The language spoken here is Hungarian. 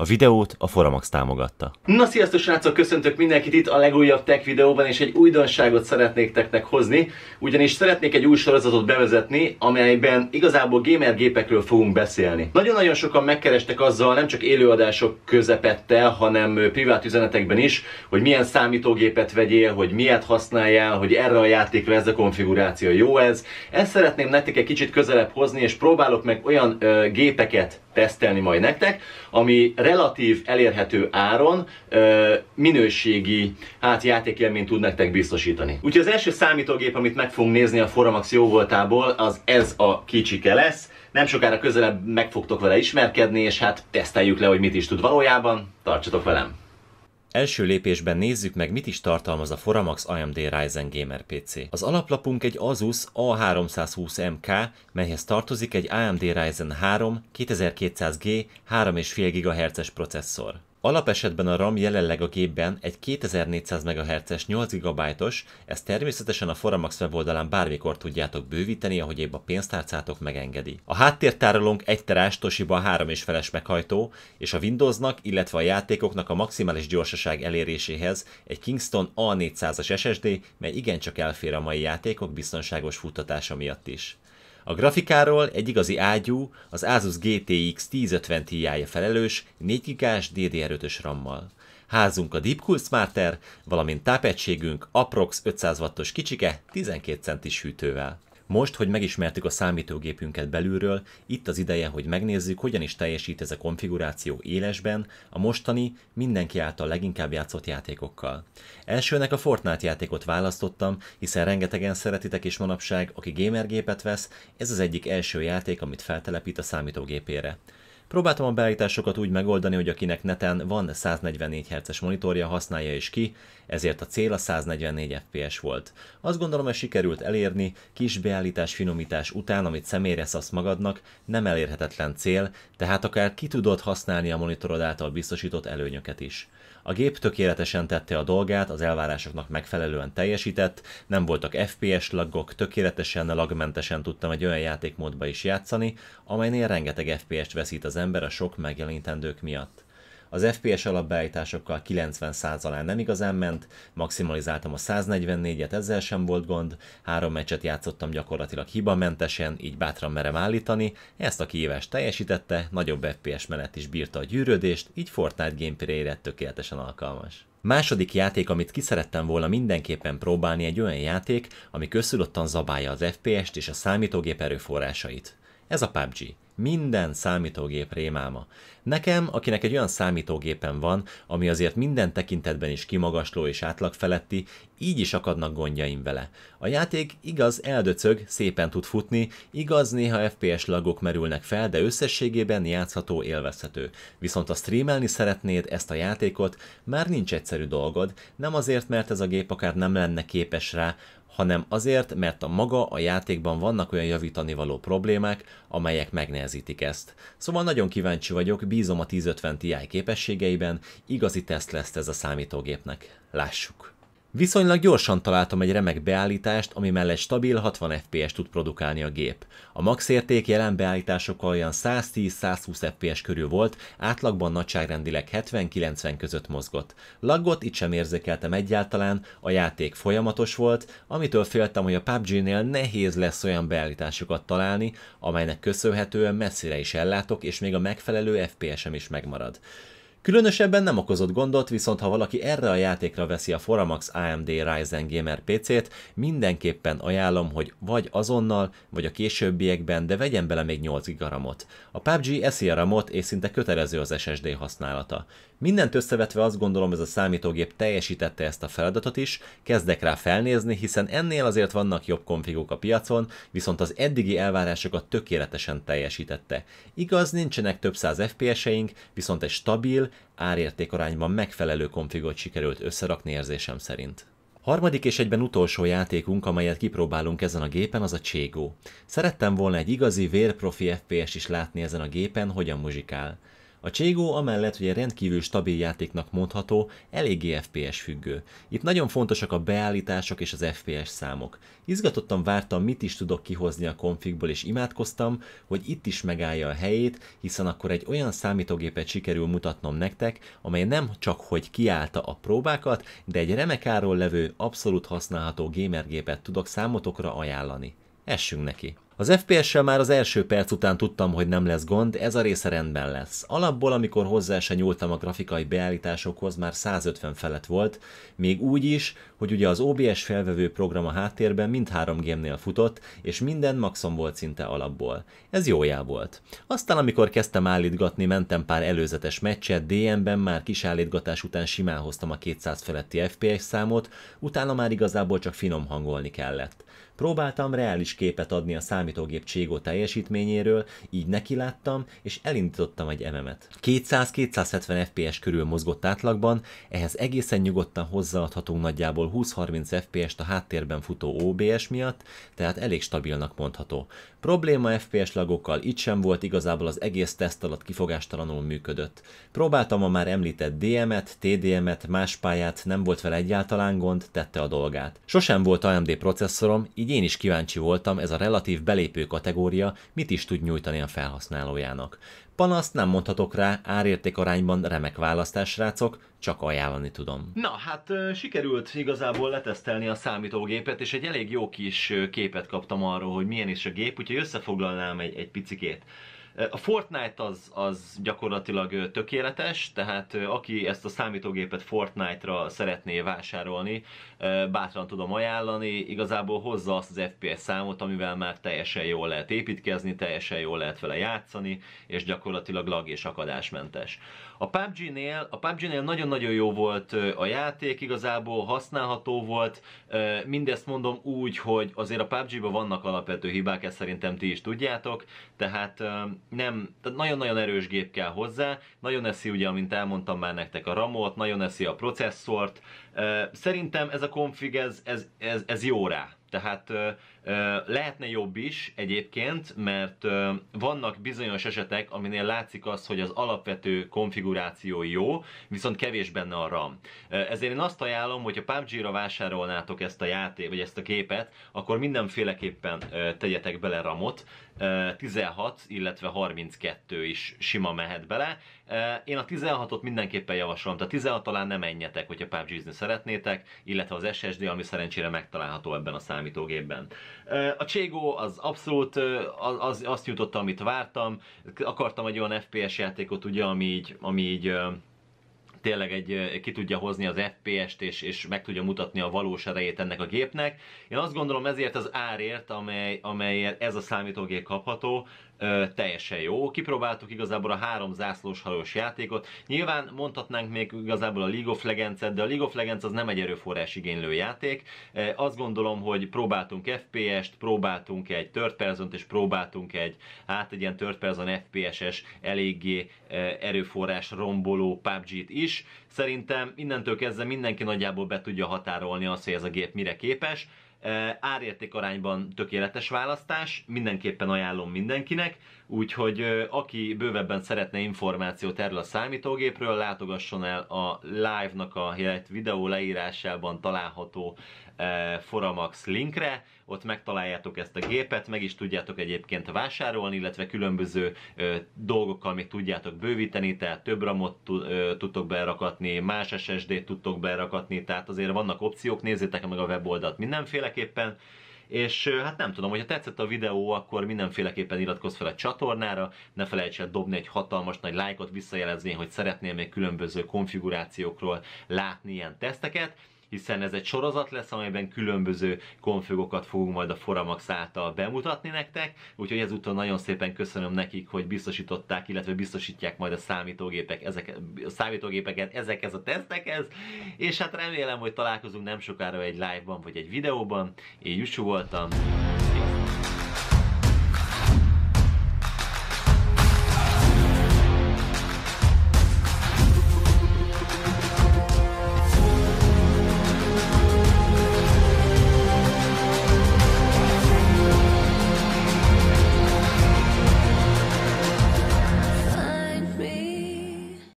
A videót a Foramax támogatta. Na sziasztok srácok, köszöntök mindenkit itt a legújabb tech videóban, és egy újdonságot szeretnék teknek hozni, ugyanis szeretnék egy új sorozatot bevezetni, amelyben igazából gamer gépekről fogunk beszélni. Nagyon-nagyon sokan megkerestek azzal, nem csak élőadások közepette, hanem privát üzenetekben is, hogy milyen számítógépet vegyél, hogy miért használjál, hogy erre a játékra ez a konfiguráció jó ez. Ezt szeretném nektek egy kicsit közelebb hozni, és próbálok meg olyan ö, gépeket tesztelni majd nektek, ami relatív elérhető áron ö, minőségi hát játékélményt tud nektek biztosítani. Úgyhogy az első számítógép, amit meg fogunk nézni a Foramax voltából, az ez a kicsike lesz. Nem sokára közelebb meg fogtok vele ismerkedni, és hát teszteljük le, hogy mit is tud valójában. Tartsatok velem! Első lépésben nézzük meg, mit is tartalmaz a Foramax AMD Ryzen Gamer PC. Az alaplapunk egy Asus A320MK, melyhez tartozik egy AMD Ryzen 3 2200G 3,5 GHz-es processzor. Alapesetben a RAM jelenleg a gépben egy 2400 MHz-es 8 GB-os, ezt természetesen a Foramax weboldalán bármikor tudjátok bővíteni, ahogy épp a pénztárcátok megengedi. A háttértárolónk egy terás Toshiba 3 és feles meghajtó, és a Windowsnak, illetve a játékoknak a maximális gyorsaság eléréséhez egy Kingston A400-as SSD, mely igencsak elfér a mai játékok biztonságos futtatása miatt is. A grafikáról egy igazi ágyú, az Asus GTX 1050 Ti-je felelős 4 gigás DDR5-ös RAM-mal. Házunk a Deepcool Smarter, valamint tápegységünk Aprox 500 wattos kicsike 12 centis hűtővel. Most, hogy megismertük a számítógépünket belülről, itt az ideje, hogy megnézzük, hogyan is teljesít ez a konfiguráció élesben a mostani, mindenki által leginkább játszott játékokkal. Elsőnek a Fortnite játékot választottam, hiszen rengetegen szeretitek és manapság, aki gamergépet vesz, ez az egyik első játék, amit feltelepít a számítógépére. Próbáltam a beállításokat úgy megoldani, hogy akinek neten van 144 Hz-es monitorja, használja is ki, ezért a cél a 144 FPS volt. Azt gondolom, hogy sikerült elérni, kis beállítás finomítás után, amit személyre szasz magadnak, nem elérhetetlen cél, tehát akár ki tudod használni a monitorod által biztosított előnyöket is. A gép tökéletesen tette a dolgát, az elvárásoknak megfelelően teljesített, nem voltak FPS laggok, tökéletesen lagmentesen tudtam egy olyan játékmódba is játszani, amelynél rengeteg FPS-t veszít az ember a sok megjelenítendők miatt. Az FPS alapbeállításokkal 90 alá nem igazán ment, maximalizáltam a 144-et, ezzel sem volt gond, három meccset játszottam gyakorlatilag hibamentesen, így bátran merem állítani, ezt a kihívást teljesítette, nagyobb FPS mellett is bírta a gyűrődést, így Fortnite gameplayre tökéletesen alkalmas. Második játék, amit kiszerettem volna mindenképpen próbálni egy olyan játék, ami köztudottan zabálja az FPS-t és a számítógép erőforrásait. Ez a PUBG. Minden számítógép rémáma. Nekem, akinek egy olyan számítógépen van, ami azért minden tekintetben is kimagasló és átlag feletti, így is akadnak gondjaim vele. A játék igaz eldöcög, szépen tud futni, igaz néha FPS lagok merülnek fel, de összességében játszható, élvezhető. Viszont ha streamelni szeretnéd ezt a játékot, már nincs egyszerű dolgod, nem azért, mert ez a gép akár nem lenne képes rá, hanem azért, mert a maga a játékban vannak olyan javítani való problémák, amelyek megnehezítik ezt. Szóval nagyon kíváncsi vagyok, bízom a 1050 Ti képességeiben, igazi teszt lesz ez a számítógépnek. Lássuk! Viszonylag gyorsan találtam egy remek beállítást, ami mellett stabil 60 FPS tud produkálni a gép. A max érték jelen beállításokkal olyan 110-120 FPS körül volt, átlagban nagyságrendileg 70-90 között mozgott. Laggot itt sem érzékeltem egyáltalán, a játék folyamatos volt, amitől féltem, hogy a PUBG-nél nehéz lesz olyan beállításokat találni, amelynek köszönhetően messzire is ellátok, és még a megfelelő FPS-em is megmarad. Különösebben nem okozott gondot, viszont ha valaki erre a játékra veszi a Foramax AMD Ryzen Gamer PC-t, mindenképpen ajánlom, hogy vagy azonnal, vagy a későbbiekben, de vegyen bele még 8 gigaramot. A PUBG eszi a ramot, és szinte kötelező az SSD használata. Mindent összevetve azt gondolom, ez a számítógép teljesítette ezt a feladatot is, kezdek rá felnézni, hiszen ennél azért vannak jobb konfigok a piacon, viszont az eddigi elvárásokat tökéletesen teljesítette. Igaz, nincsenek több száz FPS-eink, viszont egy stabil, árértékarányban megfelelő konfigot sikerült összerakni érzésem szerint. Harmadik és egyben utolsó játékunk, amelyet kipróbálunk ezen a gépen, az a Cségó. Szerettem volna egy igazi vérprofi FPS is látni ezen a gépen, hogyan muzsikál. A Cségó amellett, hogy egy rendkívül stabil játéknak mondható, eléggé FPS függő. Itt nagyon fontosak a beállítások és az FPS számok. Izgatottan vártam, mit is tudok kihozni a konfigból, és imádkoztam, hogy itt is megállja a helyét, hiszen akkor egy olyan számítógépet sikerül mutatnom nektek, amely nem csak hogy kiállta a próbákat, de egy remekáról levő, abszolút használható gamergépet tudok számotokra ajánlani. Essünk neki! Az FPS-sel már az első perc után tudtam, hogy nem lesz gond, ez a része rendben lesz. Alapból, amikor hozzá se nyúltam a grafikai beállításokhoz, már 150 felett volt, még úgy is, hogy ugye az OBS felvevő program a háttérben mindhárom gémnél futott, és minden maxon volt szinte alapból. Ez jó jár volt. Aztán, amikor kezdtem állítgatni, mentem pár előzetes meccset, DM-ben már kis állítgatás után simán hoztam a 200 feletti FPS számot, utána már igazából csak finom hangolni kellett. Próbáltam reális képet adni a számítógép cségó teljesítményéről, így nekiláttam, és elindítottam egy MM-et. 200-270 FPS körül mozgott átlagban, ehhez egészen nyugodtan hozzáadhatunk nagyjából 20-30 FPS-t a háttérben futó OBS miatt, tehát elég stabilnak mondható. Probléma FPS lagokkal itt sem volt, igazából az egész teszt alatt kifogástalanul működött. Próbáltam a már említett DM-et, TDM-et, más pályát, nem volt vele egyáltalán gond, tette a dolgát. Sosem volt AMD processzorom, így így én is kíváncsi voltam, ez a relatív belépő kategória mit is tud nyújtani a felhasználójának. Panaszt nem mondhatok rá, árérték arányban remek választás, rácok, csak ajánlani tudom. Na, hát sikerült igazából letesztelni a számítógépet, és egy elég jó kis képet kaptam arról, hogy milyen is a gép, úgyhogy összefoglalnám egy, egy picikét. A Fortnite az, az gyakorlatilag tökéletes, tehát aki ezt a számítógépet Fortnite-ra szeretné vásárolni, bátran tudom ajánlani, igazából hozza azt az FPS számot, amivel már teljesen jól lehet építkezni, teljesen jól lehet vele játszani, és gyakorlatilag lag és akadásmentes. A PUBG-nél, a PUBG-nél nagyon-nagyon jó volt a játék, igazából használható volt, mindezt mondom úgy, hogy azért a PUBG-ban vannak alapvető hibák, ezt szerintem ti is tudjátok, tehát nem, tehát nagyon-nagyon erős gép kell hozzá, nagyon eszi ugye, amint elmondtam már nektek a RAM-ot, nagyon eszi a processzort. Szerintem ez a konfig, ez, ez, ez, ez jó rá. Tehát Lehetne jobb is egyébként, mert vannak bizonyos esetek, aminél látszik az, hogy az alapvető konfiguráció jó, viszont kevés benne a RAM. Ezért én azt ajánlom, hogy ha PUBG-ra vásárolnátok ezt a játék, vagy ezt a képet, akkor mindenféleképpen tegyetek bele RAM-ot. 16, illetve 32 is sima mehet bele. Én a 16-ot mindenképpen javaslom, tehát 16 talán nem menjetek, hogyha pubg szeretnétek, illetve az SSD, ami szerencsére megtalálható ebben a számítógépben. A Cségó az abszolút az, az, azt nyújtotta, amit vártam. Akartam egy olyan FPS játékot, ugye, ami így, ami így tényleg egy, ki tudja hozni az FPS-t, és, és meg tudja mutatni a valós erejét ennek a gépnek. Én azt gondolom ezért az árért, amely, amelyért ez a számítógép kapható, ö, teljesen jó. Kipróbáltuk igazából a három zászlós halós játékot. Nyilván mondhatnánk még igazából a League of legends de a League of Legends az nem egy erőforrás igénylő játék. E, azt gondolom, hogy próbáltunk FPS-t, próbáltunk egy third person és próbáltunk egy, hát egy ilyen third person FPS-es, eléggé e, erőforrás romboló PUBG-t is. Szerintem innentől kezdve mindenki nagyjából be tudja határolni azt, hogy ez a gép mire képes. Árérték arányban tökéletes választás, mindenképpen ajánlom mindenkinek, úgyhogy aki bővebben szeretne információt erről a számítógépről, látogasson el a live-nak a videó leírásában található Foramax linkre, ott megtaláljátok ezt a gépet, meg is tudjátok egyébként vásárolni, illetve különböző ö, dolgokkal még tudjátok bővíteni, tehát több ramot tudtok berakatni, más SSD-t tudtok berakatni, tehát azért vannak opciók, nézzétek meg a weboldalt mindenféleképpen, és hát nem tudom, hogyha tetszett a videó, akkor mindenféleképpen iratkozz fel a csatornára, ne felejts el dobni egy hatalmas nagy lájkot, visszajelezni, hogy szeretnél még különböző konfigurációkról látni ilyen teszteket, hiszen ez egy sorozat lesz, amelyben különböző konfigokat fogunk majd a Foramax által bemutatni nektek, úgyhogy ezúttal nagyon szépen köszönöm nekik, hogy biztosították, illetve biztosítják majd a számítógépek ezek, a számítógépeket ezekhez a tesztekhez, és hát remélem, hogy találkozunk nem sokára egy live-ban vagy egy videóban. Én Jussu voltam, Sziasztok!